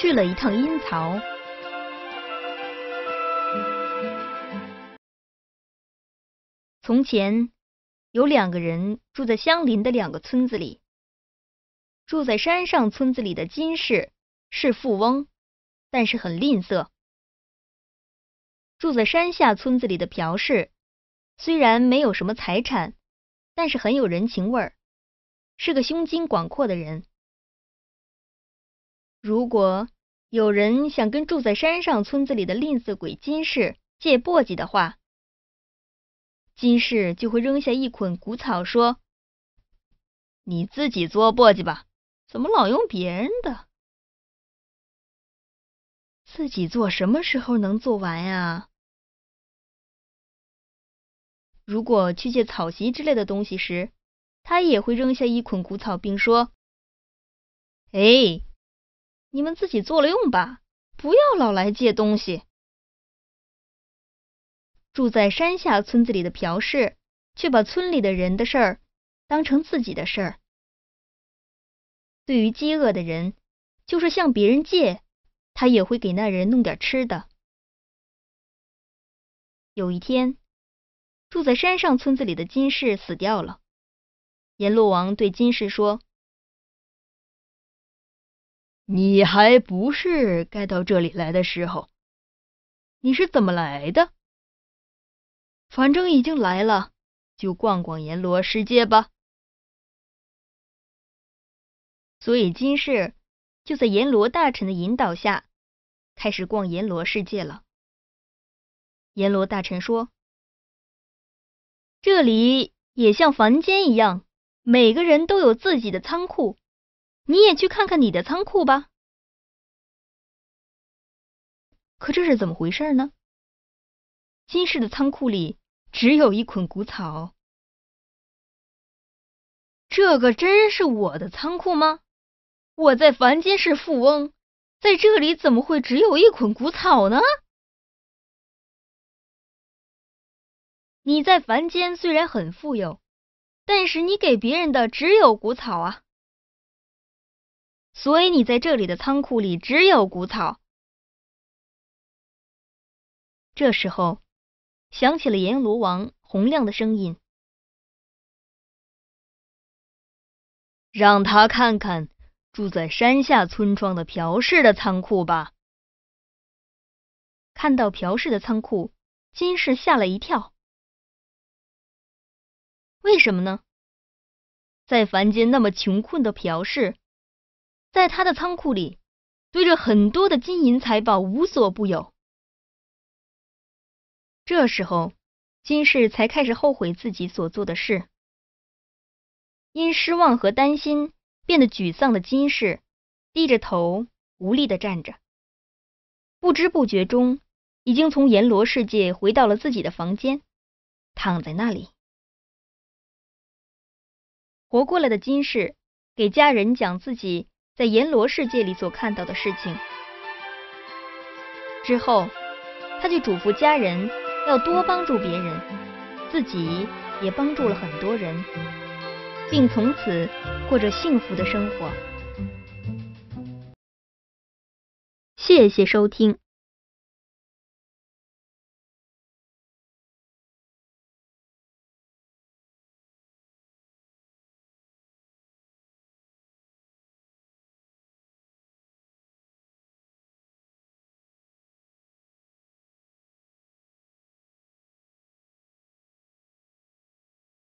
去了一趟阴曹。从前有两个人住在相邻的两个村子里，住在山上村子里的金氏是富翁，但是很吝啬；住在山下村子里的朴氏虽然没有什么财产，但是很有人情味儿，是个胸襟广阔的人。如果有人想跟住在山上村子里的吝啬鬼金氏借簸箕的话，金氏就会扔下一捆谷草，说：“你自己做簸箕吧，怎么老用别人的？自己做什么时候能做完呀？”如果去借草席之类的东西时，他也会扔下一捆谷草，并说：“哎。”你们自己做了用吧，不要老来借东西。住在山下村子里的朴氏，却把村里的人的事儿当成自己的事儿。对于饥饿的人，就是向别人借，他也会给那人弄点吃的。有一天，住在山上村子里的金氏死掉了，阎罗王对金氏说。你还不是该到这里来的时候。你是怎么来的？反正已经来了，就逛逛阎罗世界吧。所以，金世就在阎罗大臣的引导下，开始逛阎罗世界了。阎罗大臣说：“这里也像凡间一样，每个人都有自己的仓库。”你也去看看你的仓库吧。可这是怎么回事呢？金氏的仓库里只有一捆谷草，这个真是我的仓库吗？我在凡间是富翁，在这里怎么会只有一捆谷草呢？你在凡间虽然很富有，但是你给别人的只有谷草啊。所以你在这里的仓库里只有谷草。这时候，响起了阎罗王洪亮的声音：“让他看看住在山下村庄的朴氏的仓库吧。”看到朴氏的仓库，金氏吓了一跳。为什么呢？在凡间那么穷困的朴氏。在他的仓库里，堆着很多的金银财宝，无所不有。这时候，金氏才开始后悔自己所做的事。因失望和担心，变得沮丧的金氏，低着头，无力地站着。不知不觉中，已经从阎罗世界回到了自己的房间，躺在那里。活过来的金氏，给家人讲自己。在阎罗世界里所看到的事情之后，他就嘱咐家人要多帮助别人，自己也帮助了很多人，并从此过着幸福的生活。谢谢收听。